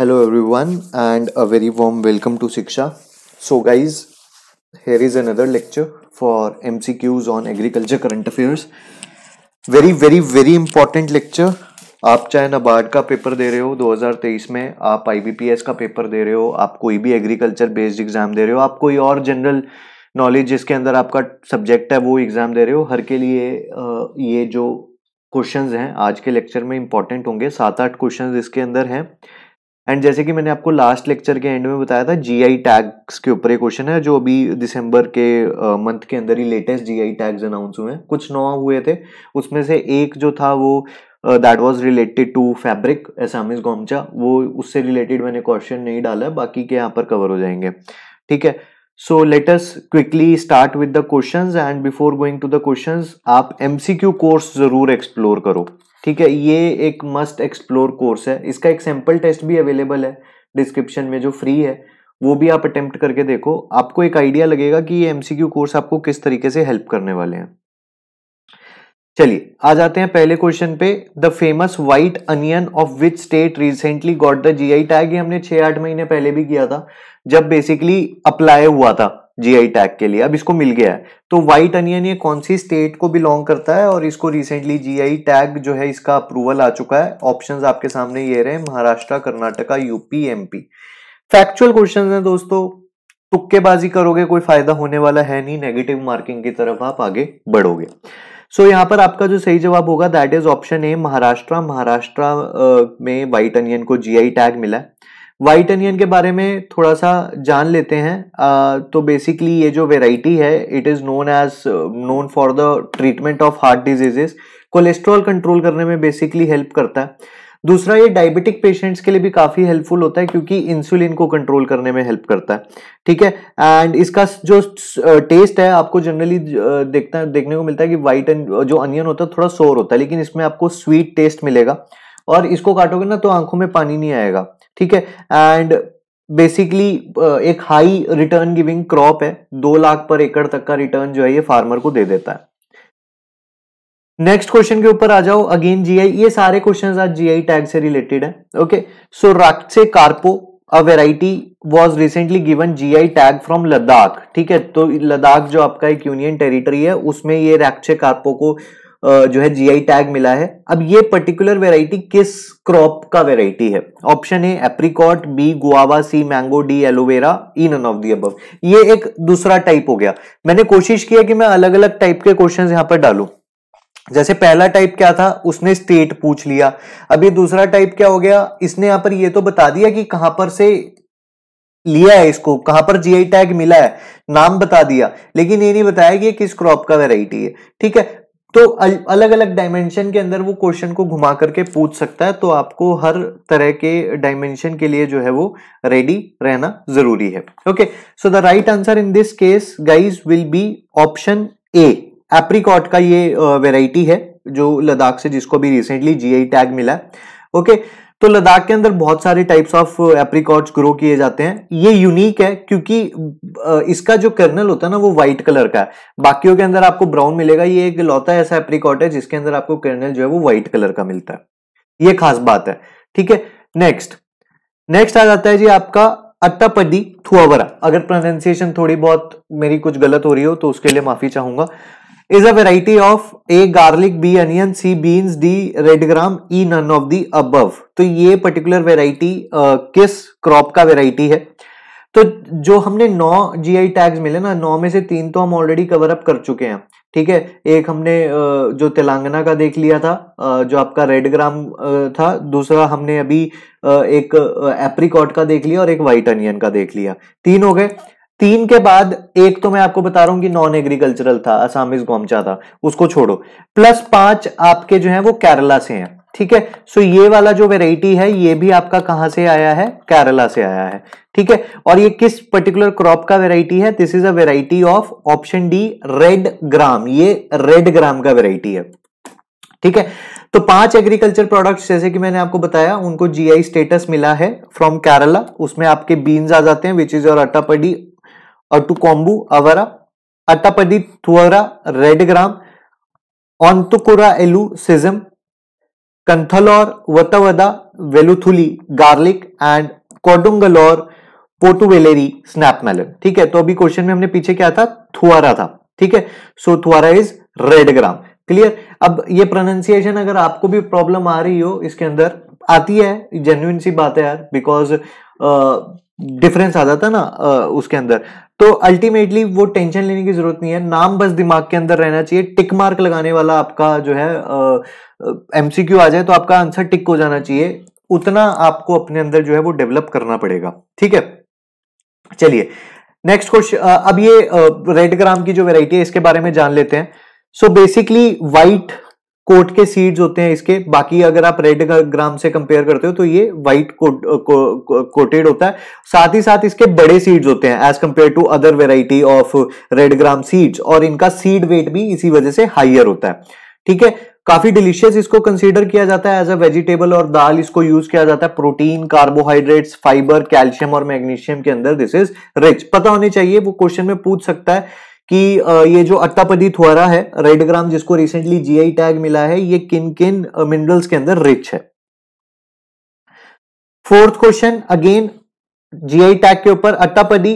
And a very a welcome to Shiksha so guys So is another lecture for M C Qs on agriculture current affairs very very very important lecture आप चाहे नबार्ड का paper दे रहे हो 2023 में आप IBPS का paper दे रहे हो आप कोई भी एग्रीकल्चर बेस्ड एग्जाम दे रहे हो आप कोई और जनरल नॉलेज जिसके अंदर आपका सब्जेक्ट है वो एग्जाम दे रहे हो हर के लिए ये जो क्वेश्चंस हैं आज के लेक्चर में इंपॉर्टेंट होंगे सात आठ क्वेश्चंस इसके अंदर हैं एंड जैसे कि मैंने आपको लास्ट लेक्चर के एंड में बताया था जीआई टैग्स के ऊपर एक क्वेश्चन है जो अभी दिसंबर के मंथ के अंदर ही लेटेस्ट जीआई टैग्स अनाउंस हुए हैं कुछ नौ हुए थे उसमें से एक जो था वो that was related to fabric Assamese gamocha वो उससे रिलेटेड मैंने क्वेश्चन नहीं डाला बाकी के यहाँ पर कवर हो जाएंगे ठीक है so let's quickly start with the question and before going to the question आप क्यू कोर्स जरूर एक्सप्लोर करो ठीक है ये एक मस्ट एक्सप्लोर कोर्स है इसका एक सैम्पल टेस्ट भी अवेलेबल है डिस्क्रिप्शन में जो फ्री है वो भी आप अटेम्प्ट करके देखो आपको एक आइडिया लगेगा कि ये एमसीक्यू कोर्स आपको किस तरीके से हेल्प करने वाले हैं चलिए आ जाते हैं पहले क्वेश्चन पे the famous white onion of which state recently got the GI tag ये हमने छह आठ महीने पहले भी किया था जब बेसिकली अप्लाई हुआ था जीआई टैग के लिए अब इसको मिल गया है तो व्हाइट अनियन ये कौन सी स्टेट को बिलोंग करता है और इसको रिसेंटली जीआई टैग जो है इसका अप्रूवल आ चुका है ऑप्शंस आपके सामने ये रहे Maharashtra Karnataka UP MP factual question है दोस्तों तुक्केबाजी करोगे कोई फायदा होने वाला है नहीं नेगेटिव मार्किंग की तरफ आप आगे बढ़ोगे सो so, यहाँ पर आपका जो सही जवाब होगा that is option A Maharashtra Maharashtra में व्हाइट अनियन को जीआई टैग मिला है वाइट अनियन के बारे में थोड़ा सा जान लेते हैं तो बेसिकली ये जो वेराइटी है it is known as known for the treatment of heart diseases cholesterol control करने में बेसिकली हेल्प करता है दूसरा ये डायबिटिक पेशेंट्स के लिए भी काफ़ी हेल्पफुल होता है क्योंकि इंसुलिन को कंट्रोल करने में हेल्प करता है ठीक है एंड इसका जो टेस्ट uh, है आपको जनरली uh, देखता देखने को मिलता है कि वाइट uh, जो अनियन होता है थोड़ा सोर होता है लेकिन इसमें आपको स्वीट टेस्ट मिलेगा और इसको काटोगे ना तो आंखों में पानी नहीं आएगा ठीक है एंड बेसिकली एक हाई रिटर्न गिविंग क्रॉप है दो लाख पर एकड़ तक का रिटर्न जो है ये फार्मर को दे देता है नेक्स्ट क्वेश्चन के ऊपर आ जाओ अगेन जीआई ये सारे क्वेश्चन आज जीआई टैग से रिलेटेड है okay so Raktsey Karpo a variety was recently given GI tag from Ladakh ठीक है तो लद्दाख जो आपका एक यूनियन टेरिटरी है उसमें ये राक्से कार्पो को जो है जीआई टैग मिला है अब ये पर्टिकुलर वेराइटी किस क्रॉप का वेराइटी है option A apricot B guava C mango D aloe vera in none of the अब ये एक दूसरा टाइप हो गया मैंने कोशिश है कि मैं अलग अलग टाइप के क्वेश्चन यहां पर डालू जैसे पहला टाइप क्या था उसने स्टेट पूछ लिया अब ये दूसरा टाइप क्या हो गया इसने यहां पर ये तो बता दिया कि कहां पर से लिया है इसको कहां पर जीआई टैग मिला है नाम बता दिया लेकिन ये नहीं बताया कि किस क्रॉप का वेराइटी है ठीक है तो अलग अलग डायमेंशन के अंदर वो क्वेश्चन को घुमा करके पूछ सकता है तो आपको हर तरह के डायमेंशन के लिए जो है वो रेडी रहना जरूरी है okay so the right answer in this case guys will be option A apricot का ये वेराइटी है जो लद्दाख से जिसको भी रिसेंटली जीआई टैग मिला ओके okay, तो लद्दाख के अंदर बहुत सारे टाइप्स ऑफ एप्रीकॉट्स ग्रो किए जाते हैं ये यूनिक है क्योंकि uh, इसका जो कर्नल होता है ना वो व्हाइट कलर का है बाकियों के अंदर आपको ब्राउन मिलेगा ये एक लौता ऐसा एप्रीकॉट है जिसके अंदर आपको कर्नल जो है वो व्हाइट कलर का मिलता है ये खास बात है ठीक है नेक्स्ट नेक्स्ट आ जाता है जी आपका अट्टापडी थुआवरा अगर प्रोनाउंसिएशन थोड़ी बहुत मेरी कुछ गलत हो रही हो तो उसके लिए माफी चाहूंगा is a variety of A garlic, B onion, C beans, D red gram, E none of the above. तो ये particular variety uh, किस crop का variety है तो जो हमने नौ जी आई टैग्स मिले ना नौ में से तीन तो हम ऑलरेडी कवर अप कर चुके हैं ठीक है एक हमने जो तेलंगाना का देख लिया था जो आपका रेड ग्राम था दूसरा हमने अभी एक एप्रिकॉट का देख लिया और एक वाइट अनियन का देख लिया तीन हो गए तीन के बाद एक तो मैं आपको बता रहा हूं कि नॉन एग्रीकल्चरल था असामिस गोमचा था उसको छोड़ो प्लस पांच आपके जो है वो केरला से हैं ठीक है सो ये वाला जो वेराइटी है ये भी आपका कहां से आया है केरला से आया है ठीक है और ये किस पर्टिकुलर क्रॉप का वेराइटी है this is a variety of option D red gram ये रेड ग्राम का वेराइटी है ठीक है तो पांच एग्रीकल्चर प्रोडक्ट्स जैसे कि मैंने आपको बताया उनको जीआई स्टेटस मिला है फ्रॉम केरला उसमें आपके बीन्स आ जाते हैं which is your Attappadi Attukombu Avara Attappadi Thuvara red gram Onattukara Ellu sesame Kanthalloor Vattavada Veluthulli garlic and Kodungallur Pottuvellari snap melon ठीक है तो अभी क्वेश्चन में हमने पीछे क्या था थुआरा था ठीक है so Thuvara is red gram clear अब ये प्रोनाउंसिएशन अगर आपको भी प्रॉब्लम आ रही हो इसके अंदर आती है जेन्यून सी बात है यार बिकॉज डिफरेंस आ जाता है ना uh, उसके अंदर तो अल्टीमेटली वो टेंशन लेने की जरूरत नहीं है नाम बस दिमाग के अंदर रहना चाहिए टिक मार्क लगाने वाला आपका जो है एमसीक्यू आ जाए तो आपका आंसर टिक हो जाना चाहिए उतना आपको अपने अंदर जो है वो डेवलप करना पड़ेगा ठीक है चलिए नेक्स्ट क्वेश्चन अब ये रेड ग्राम की जो वेराइटी है इसके बारे में जान लेते हैं सो बेसिकली वाइट कोट के सीड्स होते हैं इसके बाकी अगर आप रेड ग्राम से कंपेयर करते हो तो ये व्हाइट कोट, को, को, कोटेड होता है साथ ही साथ इसके बड़े सीड्स होते हैं as compare to other variety of red gram seeds और इनका सीड वेट भी इसी वजह से हाइयर होता है ठीक है काफी डिलीशियस इसको कंसीडर किया जाता है एज अ वेजिटेबल और दाल इसको यूज किया जाता है प्रोटीन कार्बोहाइड्रेट्स फाइबर कैल्शियम और मैग्नीशियम के अंदर दिस इज रिच पता होने चाहिए वो क्वेश्चन में पूछ सकता है कि ये जो अट्टापदी थुआरा है रेडग्राम जिसको रिसेंटली जीआई टैग मिला है ये किन किन मिनरल्स के अंदर रिच है fourth question again GI tag के ऊपर अट्टापदी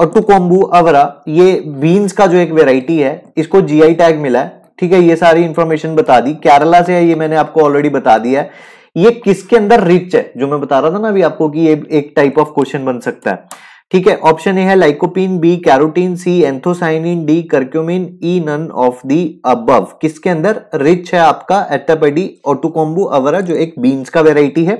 अट्टुकोम्बू अवरा ये बीन्स का जो एक वेराइटी है इसको जीआई टैग मिला है ठीक है ये सारी इंफॉर्मेशन बता दी केरला से है ये मैंने आपको ऑलरेडी बता दिया है ये किसके अंदर रिच है जो मैं बता रहा था ना अभी आपको कि ये एक टाइप ऑफ क्वेश्चन बन सकता है ठीक है ऑप्शन ए है lycopene B carotene C anthocyanin D curcumin E none of the above किसके अंदर रिच है आपका एटापेडी ऑटोकोम्बो अवरा जो एक बीन्स का वेराइटी है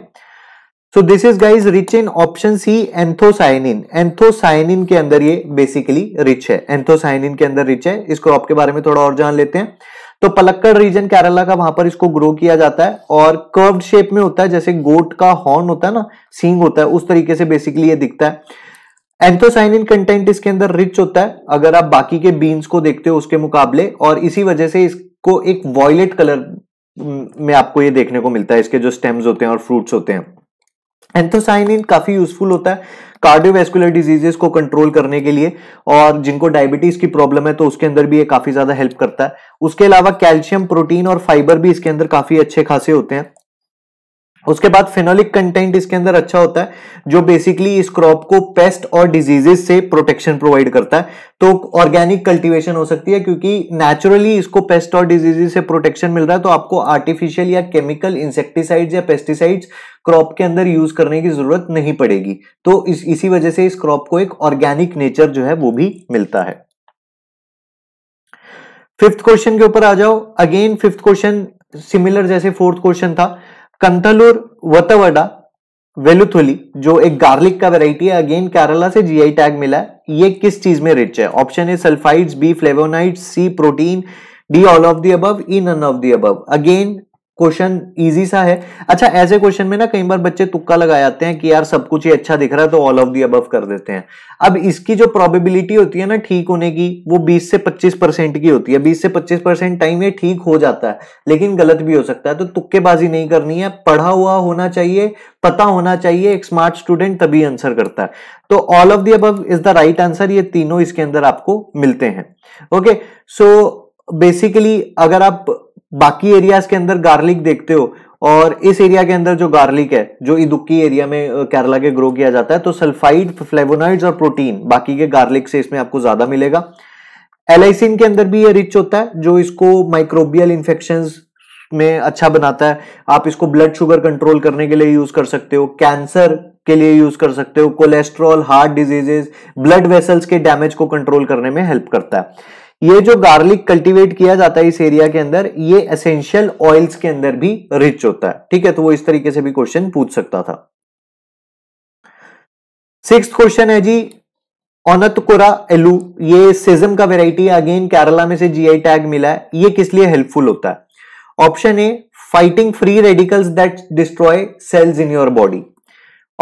so this is guys rich in option C anthocyanin anthocyanin के अंदर ये बेसिकली रिच है एंथोसाइनिन के अंदर रिच है इसको आपके के बारे में थोड़ा और जान लेते हैं तो पलक्कड़ रीजन केरला का वहां पर इसको ग्रो किया जाता है और कर्व्ड शेप में होता है जैसे गोट का हॉर्न होता है ना सींग होता है उस तरीके से बेसिकली ये दिखता है एंथोसाइनिन कंटेंट इसके अंदर रिच होता है अगर आप बाकी के बीन्स को देखते हो उसके मुकाबले और इसी वजह से इसको एक वॉयलेट कलर में आपको ये देखने को मिलता है इसके जो स्टेम्स होते हैं और फ्रूट्स होते हैं एंथोसाइनिन काफी यूजफुल होता है कार्डियोवेस्कुलर डिजीजेस को कंट्रोल करने के लिए और जिनको डायबिटीज की प्रॉब्लम है तो उसके अंदर भी ये काफी ज्यादा हेल्प करता है उसके अलावा कैल्शियम प्रोटीन और फाइबर भी इसके अंदर काफी अच्छे खासे होते हैं उसके बाद फेनोलिक कंटेंट इसके अंदर अच्छा होता है जो बेसिकली इस क्रॉप को पेस्ट और डिजीजेस से प्रोटेक्शन प्रोवाइड करता है तो ऑर्गेनिक कल्टीवेशन हो सकती है क्योंकि नेचुरली इसको पेस्ट और डिजीजेस से प्रोटेक्शन मिल रहा है तो आपको आर्टिफिशियल या केमिकल इंसेक्टिसाइड्स या पेस्टिसाइड्स क्रॉप के अंदर यूज करने की जरूरत नहीं पड़ेगी तो इस, इसी वजह से इस क्रॉप को एक ऑर्गेनिक नेचर जो है वो भी मिलता है फिफ्थ क्वेश्चन के ऊपर आ जाओ अगेन फिफ्थ क्वेश्चन सिमिलर जैसे फोर्थ क्वेश्चन था कंथलूर वतवडा वेलुथोली जो एक गार्लिक का वेराइटी है अगेन केरला से जीआई टैग मिला है ये किस चीज में रिच है option A sulphides B flavonoids C protein D all of the above E none of the above again question easy सा है अच्छा ऐसे क्वेश्चन में ना कई बार बच्चे तुक्का लगा जाते हैं कि यार सब कुछ ही अच्छा दिख रहा है तो ऑल ऑफ दी अब कर देते हैं अब इसकी जो प्रोबेबिलिटी होती है ना ठीक होने की वो 20 से 25 परसेंट की होती है 20 से 25 परसेंट टाइम ये ठीक हो जाता है लेकिन गलत भी हो सकता है तो तुक्केबाजी नहीं करनी है पढ़ा हुआ होना चाहिए पता होना चाहिए एक स्मार्ट स्टूडेंट तभी आंसर करता है तो ऑल ऑफ दी अब इज द राइट आंसर ये तीनों इसके अंदर आपको मिलते हैं ओके सो बेसिकली अगर आप बाकी एरियाज के अंदर गार्लिक देखते हो और इस एरिया के अंदर जो गार्लिक है जो इदुक्की एरिया में केरला के ग्रो किया जाता है तो सल्फाइड फ्लेवोनाइड्स और प्रोटीन बाकी के गार्लिक से इसमें आपको ज्यादा मिलेगा एलाइसिन के अंदर भी ये रिच होता है जो इसको माइक्रोबियल इन्फेक्शन में अच्छा बनाता है आप इसको ब्लड शुगर कंट्रोल करने के लिए यूज कर सकते हो कैंसर के लिए यूज कर सकते हो cholesterol heart diseases blood vessels के डैमेज को कंट्रोल करने में हेल्प करता है ये जो गार्लिक कल्टीवेट किया जाता है इस एरिया के अंदर ये एसेंशियल ऑयल्स के अंदर भी रिच होता है ठीक है तो वो इस तरीके से भी क्वेश्चन पूछ सकता था सिक्स क्वेश्चन है जी ऑनतकोरा एलू ये सेजम का वेराइटी अगेन केरला में से जीआई टैग मिला है ये किस लिए हेल्पफुल होता है option A fighting free radicals that destroy cells in your body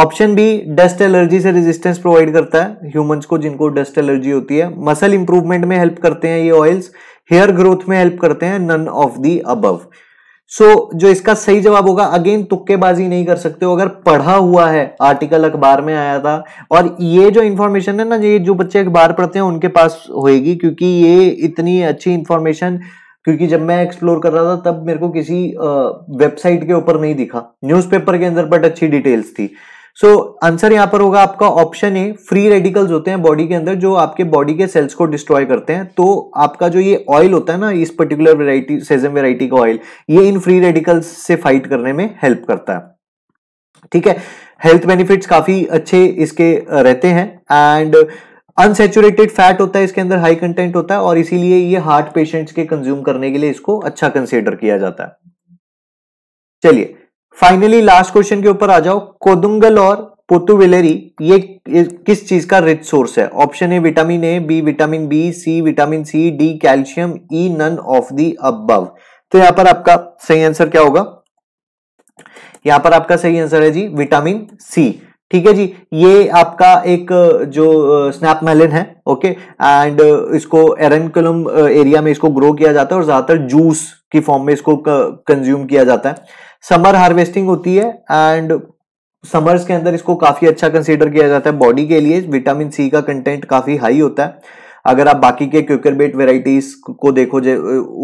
option B dust allergy से रेजिस्टेंस प्रोवाइड करता है ह्यूमंस को जिनको डस्ट एलर्जी होती है मसल इंप्रूवमेंट में हेल्प करते हैं ये ऑयल्स हेयर ग्रोथ में हेल्प करते हैं none of the above so जो इसका सही जवाब होगा अगेन तुक्केबाजी नहीं कर सकते हो अगर पढ़ा हुआ है आर्टिकल अखबार में आया था और ये जो इंफॉर्मेशन है ना ये जो बच्चे अखबार पढ़ते हैं उनके पास होएगी क्योंकि ये इतनी अच्छी इंफॉर्मेशन क्योंकि जब मैं एक्सप्लोर कर रहा था तब मेरे को किसी वेबसाइट के ऊपर नहीं दिखा न्यूज़पेपर के अंदर बट अच्छी डिटेल्स थी सो आंसर यहां पर होगा आपका ऑप्शन ए फ्री रेडिकल्स होते हैं बॉडी के अंदर जो आपके बॉडी के सेल्स को डिस्ट्रॉय करते हैं तो आपका जो ये ऑयल होता है ना इस पर्टिकुलर वेराइटी सेजम वेराइटी का ऑयल ये इन फ्री रेडिकल्स से फाइट करने में हेल्प करता है ठीक है हेल्थ बेनिफिट्स काफी अच्छे इसके रहते हैं एंड अनसेचुरेटेड फैट होता है इसके अंदर हाई कंटेंट होता है और इसीलिए ये हार्ट पेशेंट्स के कंज्यूम करने के लिए इसको अच्छा कंसिडर किया जाता है चलिए फाइनली लास्ट क्वेश्चन के ऊपर आ जाओ कोदुंगल और पोतुवेलेरी ये किस चीज का रिच सोर्स है option A vitamin A B vitamin B C vitamin C D calcium E none of the above तो यहां पर आपका सही आंसर क्या होगा यहां पर आपका सही आंसर है जी विटामिन सी ठीक है जी ये आपका एक जो स्नैप मेलन है ओके एंड इसको एरनकुलम एरिया uh, में इसको ग्रो किया जाता है और ज्यादातर जूस की फॉर्म में इसको कंज्यूम किया जाता है समर हार्वेस्टिंग होती है एंड समर्स के अंदर इसको काफी अच्छा कंसीडर किया जाता है बॉडी के लिए विटामिन सी का कंटेंट काफी हाई होता है अगर आप बाकी के क्यूकरबेट वेराइटीज को देखो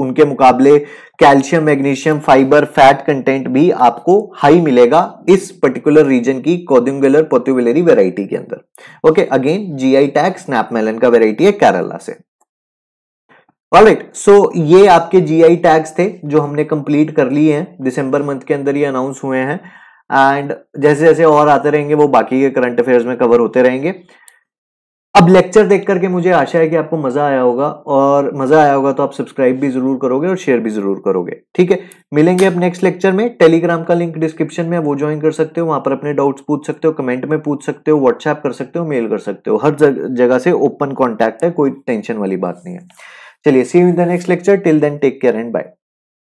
उनके मुकाबले calcium magnesium fibre fat content भी आपको हाई मिलेगा इस पर्टिकुलर रीजन की कोद्युंगुलर पोत्युबुलरी वेराइटी के अंदर okay again I tag snap melon का वेराइटी है केरला से राइट सो so ये आपके जी आई टैग्स थे जो हमने कंप्लीट कर लिए हैं दिसंबर मंथ के अंदर ये अनाउंस हुए हैं एंड जैसे जैसे और आते रहेंगे वो बाकी के करंट अफेयर्स में कवर होते रहेंगे अब लेक्चर देख करके मुझे आशा है कि आपको मजा आया होगा और मजा आया होगा तो आप सब्सक्राइब भी जरूर करोगे और शेयर भी जरूर करोगे ठीक है मिलेंगे अब नेक्स्ट लेक्चर में टेलीग्राम का लिंक डिस्क्रिप्शन में वो ज्वाइन कर सकते हो वहां पर अपने डाउट्स पूछ सकते हो कमेंट में पूछ सकते हो व्हाट्सएप कर सकते हो मेल कर सकते हो हर जगह से ओपन कॉन्टैक्ट है कोई टेंशन वाली बात नहीं है चलिए see you in the next lecture till then take care and bye